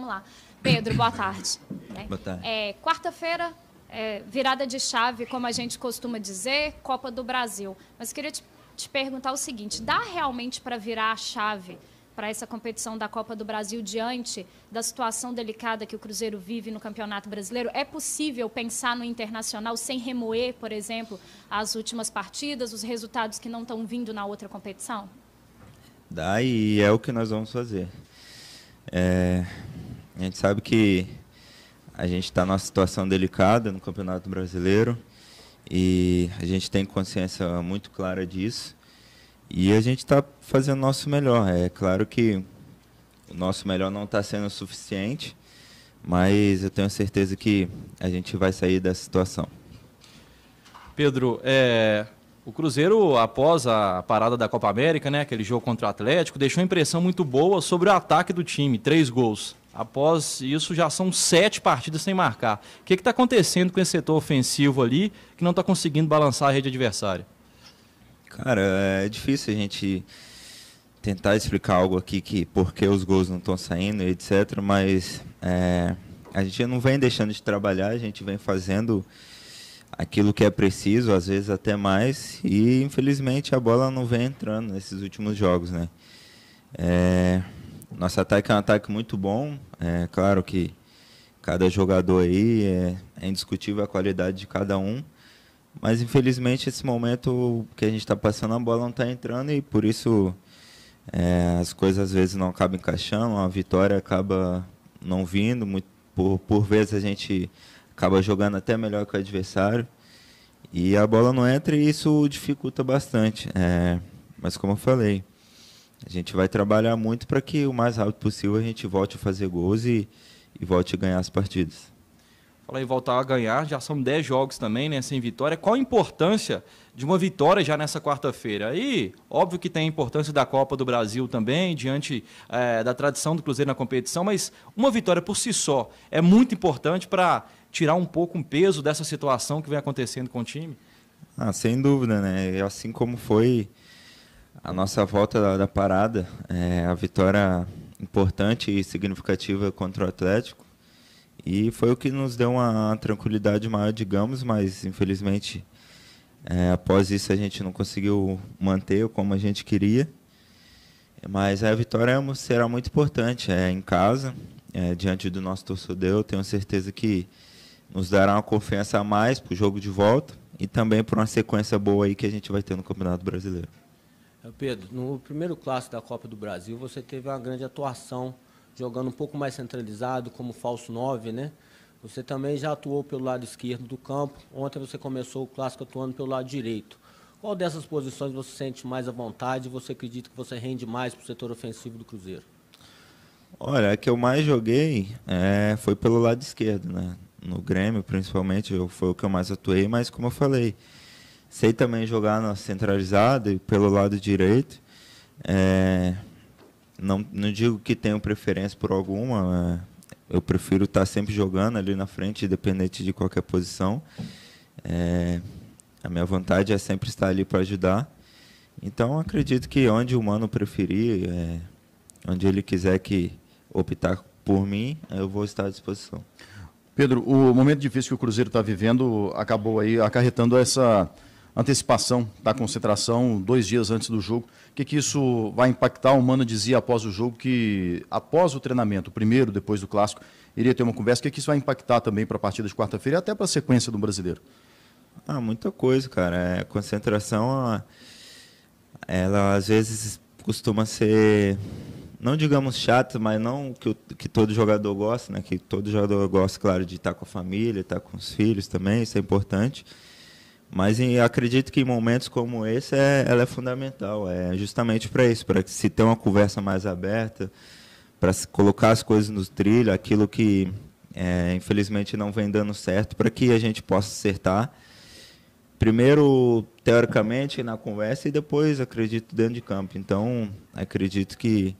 vamos lá. Pedro, boa tarde. Boa tarde. É, Quarta-feira, é, virada de chave, como a gente costuma dizer, Copa do Brasil. Mas queria te, te perguntar o seguinte: dá realmente para virar a chave para essa competição da Copa do Brasil diante da situação delicada que o Cruzeiro vive no Campeonato Brasileiro? É possível pensar no internacional sem remoer, por exemplo, as últimas partidas, os resultados que não estão vindo na outra competição? Dá e é o que nós vamos fazer. É, a gente sabe que a gente está numa situação delicada no Campeonato Brasileiro e a gente tem consciência muito clara disso e a gente está fazendo o nosso melhor. É claro que o nosso melhor não está sendo o suficiente, mas eu tenho certeza que a gente vai sair dessa situação. Pedro, é, o Cruzeiro, após a parada da Copa América, né, aquele jogo contra o Atlético, deixou uma impressão muito boa sobre o ataque do time, três gols. Após isso, já são sete partidas sem marcar. O que é está acontecendo com esse setor ofensivo ali que não está conseguindo balançar a rede adversária? Cara, é difícil a gente tentar explicar algo aqui que que os gols não estão saindo, etc. Mas é, a gente não vem deixando de trabalhar, a gente vem fazendo aquilo que é preciso, às vezes até mais. E infelizmente a bola não vem entrando nesses últimos jogos, né? É, nosso ataque é um ataque muito bom. É claro que cada jogador aí é, é indiscutível a qualidade de cada um. Mas infelizmente esse momento que a gente está passando a bola não está entrando e por isso é, as coisas às vezes não acabam encaixando, a vitória acaba não vindo, muito, por, por vezes a gente acaba jogando até melhor que o adversário e a bola não entra e isso dificulta bastante. É, mas como eu falei, a gente vai trabalhar muito para que o mais rápido possível a gente volte a fazer gols e, e volte a ganhar as partidas. fala aí voltar a ganhar, já são 10 jogos também, né, sem vitória. Qual a importância de uma vitória já nessa quarta-feira? E óbvio que tem a importância da Copa do Brasil também, diante é, da tradição do Cruzeiro na competição, mas uma vitória por si só é muito importante para tirar um pouco um peso dessa situação que vem acontecendo com o time? Ah, sem dúvida, né? Assim como foi a nossa volta da, da parada, é, a vitória importante e significativa contra o Atlético. E foi o que nos deu uma tranquilidade maior, digamos, mas infelizmente é, após isso a gente não conseguiu manter como a gente queria. Mas a vitória é será muito importante. É em casa, é, diante do nosso torcedor, tenho certeza que nos dará uma confiança a mais para o jogo de volta e também para uma sequência boa aí que a gente vai ter no Campeonato Brasileiro. Pedro, no primeiro clássico da Copa do Brasil, você teve uma grande atuação, jogando um pouco mais centralizado, como falso 9, né? Você também já atuou pelo lado esquerdo do campo. Ontem você começou o clássico atuando pelo lado direito. Qual dessas posições você sente mais à vontade e você acredita que você rende mais para o setor ofensivo do Cruzeiro? Olha, a que eu mais joguei é, foi pelo lado esquerdo, né? No Grêmio, principalmente, foi o que eu mais atuei, mas como eu falei, Sei também jogar na centralizada e pelo lado direito. É, não, não digo que tenho preferência por alguma. É, eu prefiro estar sempre jogando ali na frente, independente de qualquer posição. É, a minha vontade é sempre estar ali para ajudar. Então, acredito que onde o mano preferir, é, onde ele quiser que optar por mim, eu vou estar à disposição. Pedro, o momento difícil que o Cruzeiro está vivendo acabou aí acarretando essa antecipação da tá? concentração dois dias antes do jogo. O que, que isso vai impactar? O Mano dizia após o jogo que, após o treinamento, primeiro, depois do clássico, iria ter uma conversa. O que, que isso vai impactar também para a partida de quarta-feira e até para a sequência do brasileiro? Ah, muita coisa, cara. É, concentração, ela às vezes costuma ser, não digamos chata, mas não que, o, que todo jogador gosta, né? Que todo jogador gosta, claro, de estar com a família, estar com os filhos também, isso é importante. Mas em, acredito que em momentos como esse é, ela é fundamental. É justamente para isso, para se ter uma conversa mais aberta, para colocar as coisas no trilho, aquilo que é, infelizmente não vem dando certo, para que a gente possa acertar. Primeiro, teoricamente, na conversa e depois, acredito, dentro de campo. Então, acredito que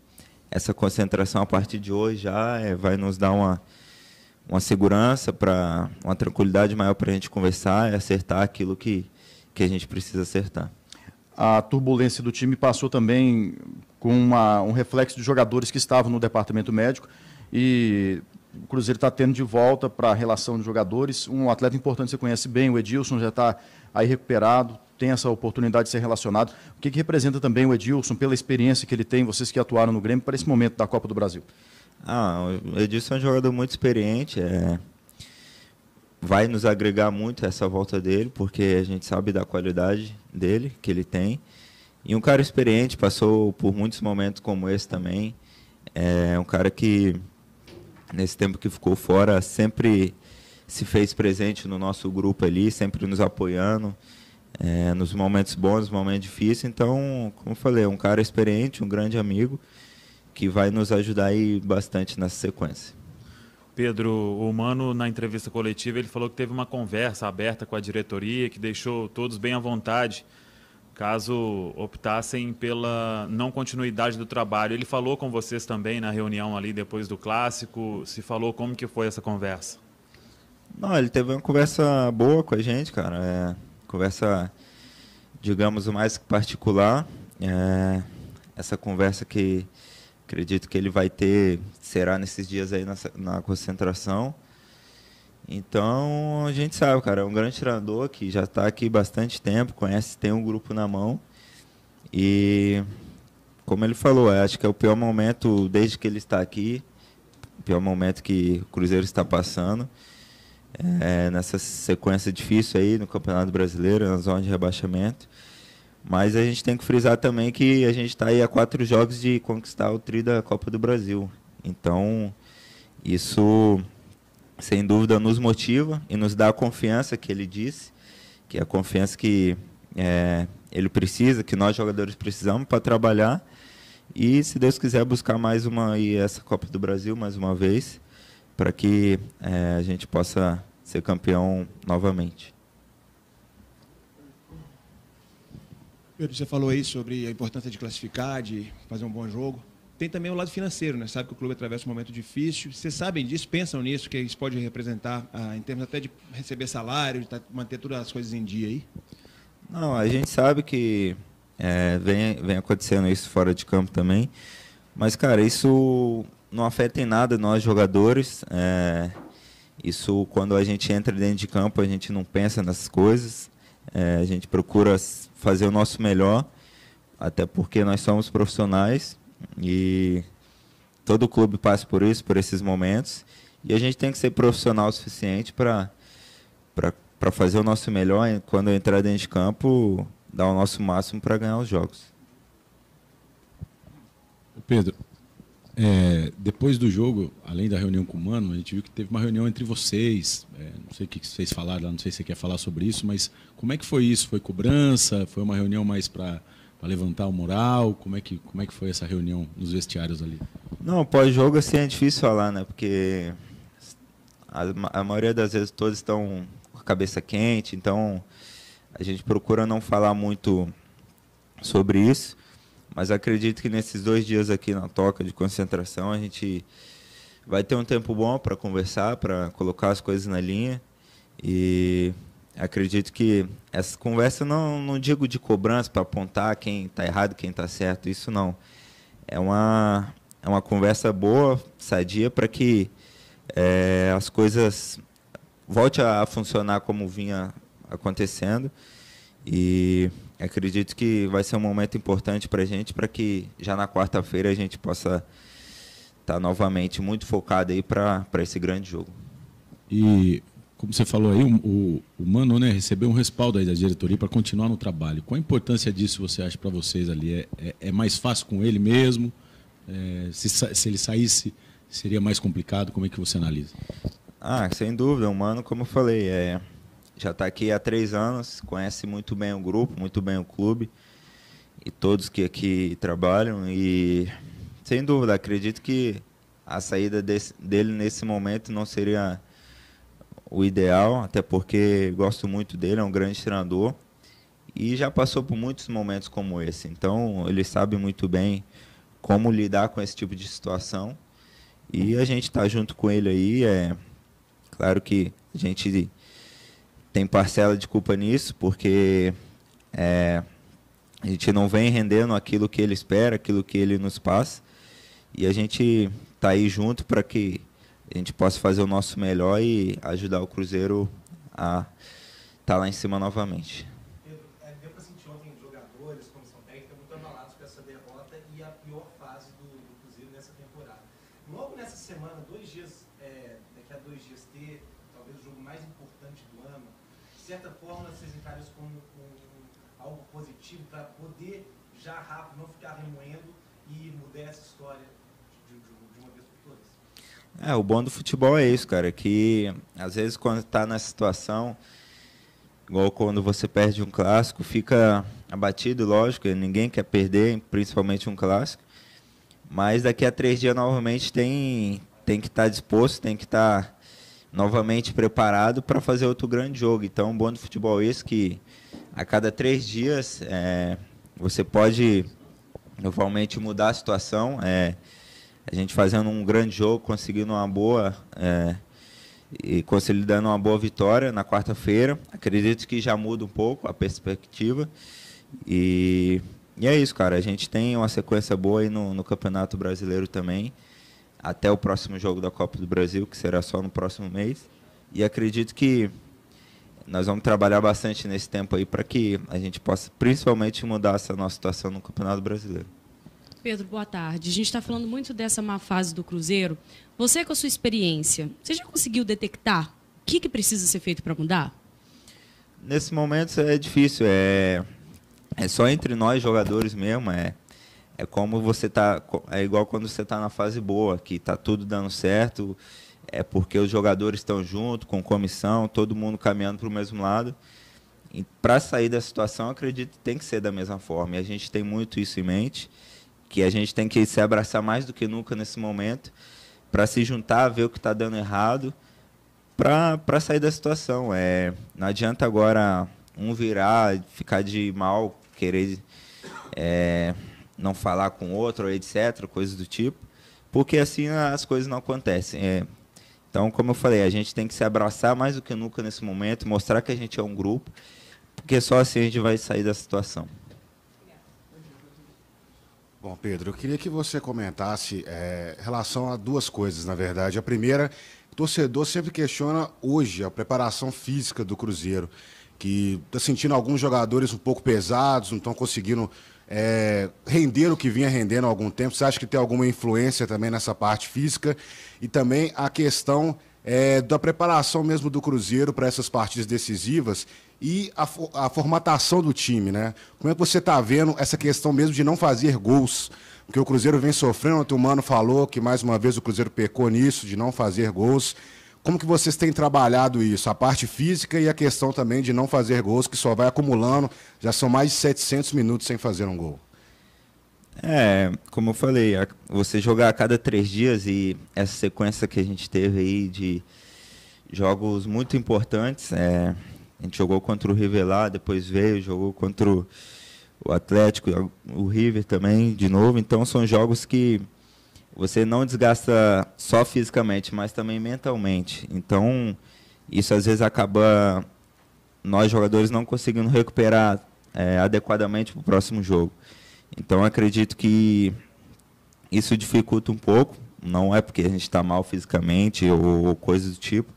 essa concentração a partir de hoje já é, vai nos dar uma uma segurança, para uma tranquilidade maior para a gente conversar e acertar aquilo que, que a gente precisa acertar. A turbulência do time passou também com uma, um reflexo de jogadores que estavam no departamento médico e o Cruzeiro está tendo de volta para a relação de jogadores. Um atleta importante que você conhece bem, o Edilson, já está aí recuperado, tem essa oportunidade de ser relacionado. O que, que representa também o Edilson, pela experiência que ele tem, vocês que atuaram no Grêmio, para esse momento da Copa do Brasil? Ah, o Edilson é um jogador muito experiente, é... vai nos agregar muito essa volta dele, porque a gente sabe da qualidade dele, que ele tem. E um cara experiente, passou por muitos momentos como esse também. É um cara que, nesse tempo que ficou fora, sempre se fez presente no nosso grupo ali, sempre nos apoiando, é, nos momentos bons, nos momentos difíceis. Então, como eu falei, é um cara experiente, um grande amigo que vai nos ajudar aí bastante nessa sequência. Pedro, o Mano, na entrevista coletiva, ele falou que teve uma conversa aberta com a diretoria, que deixou todos bem à vontade, caso optassem pela não continuidade do trabalho. Ele falou com vocês também na reunião ali depois do Clássico, se falou como que foi essa conversa? Não, ele teve uma conversa boa com a gente, cara. É, conversa, digamos, mais particular. É, essa conversa que Acredito que ele vai ter, será nesses dias aí na, na concentração. Então a gente sabe, cara, é um grande treinador que já está aqui bastante tempo, conhece, tem um grupo na mão. E como ele falou, é, acho que é o pior momento desde que ele está aqui, o pior momento que o Cruzeiro está passando. É, nessa sequência difícil aí no Campeonato Brasileiro, na zona de rebaixamento. Mas a gente tem que frisar também que a gente está aí a quatro jogos de conquistar o tri da Copa do Brasil. Então, isso sem dúvida nos motiva e nos dá a confiança que ele disse, que é a confiança que é, ele precisa, que nós jogadores precisamos para trabalhar. E se Deus quiser buscar mais uma e essa Copa do Brasil mais uma vez, para que é, a gente possa ser campeão novamente. Pedro, você falou aí sobre a importância de classificar, de fazer um bom jogo. Tem também o lado financeiro, né? Sabe que o clube atravessa um momento difícil. Vocês sabem disso, pensam nisso, que isso pode representar ah, em termos até de receber salário, de tá, manter todas as coisas em dia aí? Não, a gente sabe que é, vem, vem acontecendo isso fora de campo também. Mas, cara, isso não afeta em nada nós jogadores. É, isso, quando a gente entra dentro de campo, a gente não pensa nessas coisas. É, a gente procura fazer o nosso melhor, até porque nós somos profissionais e todo clube passa por isso, por esses momentos. E a gente tem que ser profissional o suficiente para fazer o nosso melhor quando entrar dentro de campo, dar o nosso máximo para ganhar os jogos. Pedro, é, depois do jogo, além da reunião com o Mano, a gente viu que teve uma reunião entre vocês. É, não sei o que vocês falaram, não sei se você quer falar sobre isso, mas como é que foi isso? Foi cobrança? Foi uma reunião mais para levantar o moral? Como é, que, como é que foi essa reunião nos vestiários ali? Não, pós-jogo assim é difícil falar, né? Porque a, a maioria das vezes todos estão com a cabeça quente, então a gente procura não falar muito sobre isso. Mas acredito que nesses dois dias aqui na toca de concentração a gente vai ter um tempo bom para conversar, para colocar as coisas na linha. E acredito que essa conversa não, não digo de cobrança para apontar quem está errado, quem está certo, isso não. É uma, é uma conversa boa, sadia, para que é, as coisas volte a funcionar como vinha acontecendo. E acredito que vai ser um momento importante para a gente, para que já na quarta-feira a gente possa estar tá novamente muito focado aí para esse grande jogo. E como você falou aí, o, o Mano né, recebeu um respaldo aí da diretoria para continuar no trabalho. Qual a importância disso você acha para vocês ali? É, é, é, mais fácil com ele mesmo? É, se, se, ele saísse, seria mais complicado? Como é que você analisa? Ah, sem dúvida. O Mano, como eu falei, é, já está aqui há três anos, conhece muito bem o grupo, muito bem o clube e todos que aqui trabalham. E sem dúvida, acredito que a saída desse, dele nesse momento não seria o ideal, até porque gosto muito dele, é um grande treinador e já passou por muitos momentos como esse. Então, ele sabe muito bem como lidar com esse tipo de situação. E a gente está junto com ele aí. É claro que a gente tem parcela de culpa nisso, porque é, a gente não vem rendendo aquilo que ele espera, aquilo que ele nos passa. E a gente está aí junto para que a gente possa fazer o nosso melhor e ajudar o Cruzeiro a estar tá lá em cima novamente. certa forma, vocês encaram isso como, como algo positivo para poder já rápido, não ficar remoendo e mudar essa história de, de, de uma vez por todas? É, o bom do futebol é isso, cara, que às vezes quando está nessa situação, igual quando você perde um clássico, fica abatido, lógico, ninguém quer perder, principalmente um clássico, mas daqui a três dias novamente tem, tem que estar tá disposto, tem que estar... Tá novamente preparado para fazer outro grande jogo. Então, bom de futebol é esse que a cada três dias é, você pode novamente mudar a situação. É, a gente fazendo um grande jogo, conseguindo uma boa é, e consolidando uma boa vitória na quarta-feira. Acredito que já muda um pouco a perspectiva. E, e, é isso, cara. A gente tem uma sequência boa aí no, no Campeonato Brasileiro também até o próximo jogo da Copa do Brasil, que será só no próximo mês. E acredito que nós vamos trabalhar bastante nesse tempo aí para que a gente possa principalmente mudar essa nossa situação no Campeonato Brasileiro. Pedro, boa tarde. A gente está falando muito dessa má fase do Cruzeiro. Você, com a sua experiência, você já conseguiu detectar o que, que precisa ser feito para mudar? Nesse momento é difícil, é, é só entre nós jogadores mesmo, é é como você tá. É igual quando você está na fase boa, que está tudo dando certo, é porque os jogadores estão junto, com comissão, todo mundo caminhando para o mesmo lado. E para sair da situação, acredito que tem que ser da mesma forma. E a gente tem muito isso em mente, que a gente tem que se abraçar mais do que nunca nesse momento, para se juntar, ver o que está dando errado, para sair da situação. É, não adianta agora um virar, ficar de mal, querer. É, não falar com outro, etc., coisas do tipo, porque assim as coisas não acontecem. É, então, como eu falei, a gente tem que se abraçar mais do que nunca nesse momento, mostrar que a gente é um grupo, porque só assim a gente vai sair da situação. Bom, Pedro, eu queria que você comentasse é, em relação a duas coisas, na verdade. A primeira, o torcedor sempre questiona hoje a preparação física do Cruzeiro, que está sentindo alguns jogadores um pouco pesados, não estão conseguindo é, render o que vinha rendendo há algum tempo? Você acha que tem alguma influência também nessa parte física? E também a questão é, da preparação mesmo do Cruzeiro para essas partidas decisivas e a, a, formatação do time, né? Como é que você está vendo essa questão mesmo de não fazer gols? Porque o Cruzeiro vem sofrendo, o Mano falou que mais uma vez o Cruzeiro pecou nisso, de não fazer gols. Como que vocês têm trabalhado isso? A parte física e a questão também de não fazer gols, que só vai acumulando. Já são mais de 700 minutos sem fazer um gol. É, como eu falei, você jogar a cada três dias e essa sequência que a gente teve aí de jogos muito importantes. É, a gente jogou contra o River lá, depois veio, jogou contra o Atlético, o River também, de novo. Então são jogos que você não desgasta só fisicamente, mas também mentalmente. Então, isso às vezes acaba nós jogadores não conseguindo recuperar é, adequadamente para o próximo jogo. Então, acredito que isso dificulta um pouco. Não é porque a gente está mal fisicamente ou, ou coisa do tipo.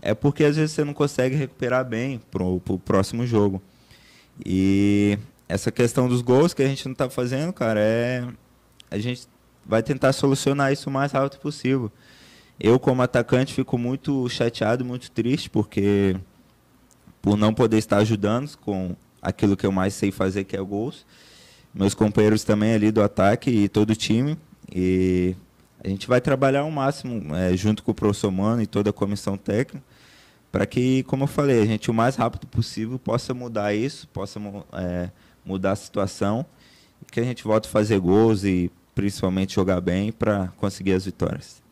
É porque às vezes você não consegue recuperar bem para o próximo jogo. E essa questão dos gols que a gente não está fazendo, cara, é. A gente vai tentar solucionar isso o mais rápido possível. Eu, como atacante, fico muito chateado, muito triste, porque por não poder estar ajudando com aquilo que eu mais sei fazer, que é o gols. Meus companheiros também ali do ataque e todo o time. E a gente vai trabalhar ao máximo é, junto com o professor Mano e toda a comissão técnica para que, como eu falei, a gente o mais rápido possível possa mudar isso, possa é, mudar a situação e que a gente volte a fazer gols e principalmente jogar bem para conseguir as vitórias.